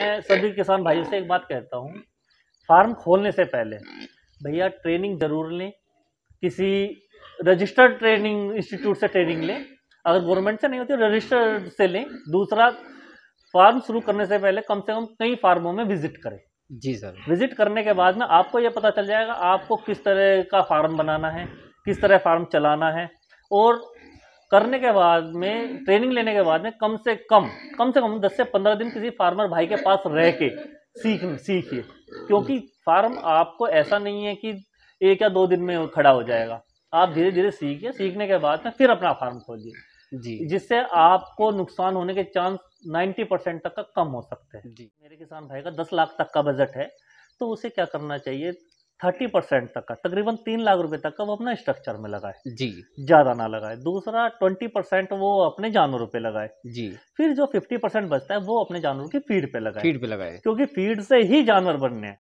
मैं सभी किसान भाइयों से एक बात कहता हूँ फार्म खोलने से पहले भैया ट्रेनिंग ज़रूर लें किसी रजिस्टर्ड ट्रेनिंग इंस्टीट्यूट से ट्रेनिंग लें अगर गवर्नमेंट से नहीं होती तो रजिस्टर्ड से लें दूसरा फार्म शुरू करने से पहले कम से कम कई फार्मों में विजिट करें जी सर विजिट करने के बाद में आपको यह पता चल जाएगा आपको किस तरह का फार्म बनाना है किस तरह फार्म चलाना है और करने के बाद में ट्रेनिंग हम्म। लेने के बाद में कम से कम कम से कम दस से पंद्रह दिन किसी फार्मर भाई के पास रह के सीख सीखिए क्योंकि फार्म आपको ऐसा नहीं है कि एक या दो दिन में खड़ा हो जाएगा आप धीरे धीरे सीखिए सीखने के बाद में फिर अपना फार्म खोलिए जी जिससे आपको नुकसान होने के चांस 90 परसेंट तक का कम हो सकते हैं जी मेरे किसान भाई का दस लाख तक का बजट है तो उसे क्या करना चाहिए थर्टी परसेंट तक का तकरीबन तीन लाख रुपए तक का वो अपना स्ट्रक्चर में लगाए जी ज्यादा ना लगाए दूसरा ट्वेंटी परसेंट वो अपने जानवरों पे लगाए जी फिर जो फिफ्टी परसेंट बचता है वो अपने जानवरों की फीड पे लगाए फीड पे लगाए क्योंकि फीड से ही जानवर बनने हैं